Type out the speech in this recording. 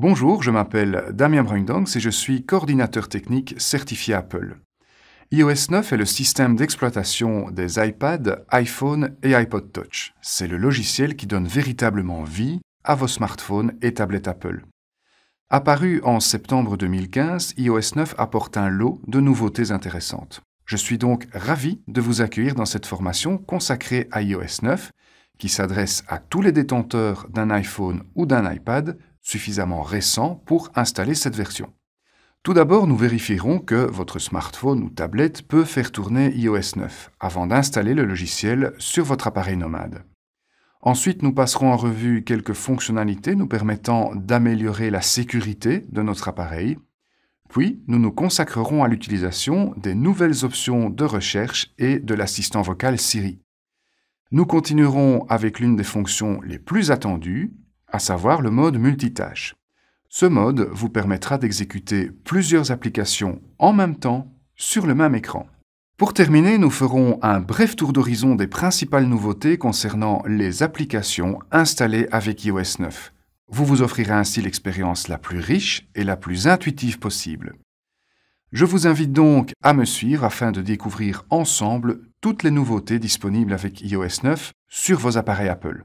Bonjour, je m'appelle Damien Brungdangs et je suis coordinateur technique certifié Apple. iOS 9 est le système d'exploitation des iPads, iPhone et iPod Touch. C'est le logiciel qui donne véritablement vie à vos smartphones et tablettes Apple. Apparu en septembre 2015, iOS 9 apporte un lot de nouveautés intéressantes. Je suis donc ravi de vous accueillir dans cette formation consacrée à iOS 9 qui s'adresse à tous les détenteurs d'un iPhone ou d'un iPad suffisamment récent pour installer cette version. Tout d'abord, nous vérifierons que votre smartphone ou tablette peut faire tourner iOS 9 avant d'installer le logiciel sur votre appareil nomade. Ensuite, nous passerons en revue quelques fonctionnalités nous permettant d'améliorer la sécurité de notre appareil. Puis, nous nous consacrerons à l'utilisation des nouvelles options de recherche et de l'assistant vocal Siri. Nous continuerons avec l'une des fonctions les plus attendues, à savoir le mode multitâche. Ce mode vous permettra d'exécuter plusieurs applications en même temps sur le même écran. Pour terminer, nous ferons un bref tour d'horizon des principales nouveautés concernant les applications installées avec iOS 9. Vous vous offrirez ainsi l'expérience la plus riche et la plus intuitive possible. Je vous invite donc à me suivre afin de découvrir ensemble toutes les nouveautés disponibles avec iOS 9 sur vos appareils Apple.